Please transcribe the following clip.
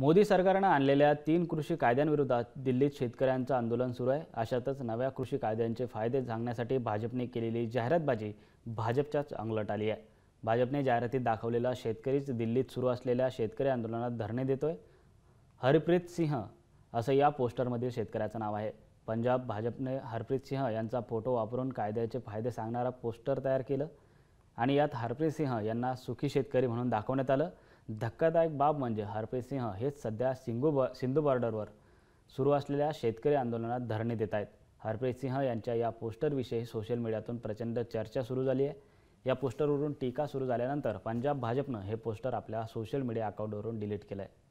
मोदी सरकारनं आणलेल्या तीन कृषी कायद्यांविरोधात दिल्लीत शेतकऱ्यांचं आंदोलन सुरू आहे अशातच नव्या कृषी कायद्यांचे फायदे सांगण्यासाठी भाजपने केलेली जाहिरातबाजी भाजपच्याच अंगलट आली आहे भाजपने जाहिरातीत दाखवलेला शेतकरीच दिल्लीत सुरू असलेल्या शेतकरी आंदोलनात धरणे देतोय हरप्रीत सिंह असं या पोस्टरमधील शेतकऱ्याचं नाव आहे पंजाब भाजपने हरप्रीत सिंह यांचा फोटो वापरून कायद्याचे फायदे सांगणारा पोस्टर तयार केलं आणि यात हरप्रीत सिंह यांना सुखी शेतकरी म्हणून दाखवण्यात आलं धक्कादायक बाब म्हणजे हरप्रीत सिंह हेच सध्या सिंगू सिंधू बॉर्डरवर सुरू असलेल्या शेतकरी आंदोलनात धरणे देत आहेत हरप्रीत सिंह यांच्या या पोस्टरविषयी सोशल मीडियातून प्रचंड चर्चा सुरू झाली आहे या पोस्टरवरून टीका सुरू झाल्यानंतर पंजाब भाजपनं हे पोस्टर आपल्या सोशल मीडिया अकाउंटवरून डिलीट केलं आहे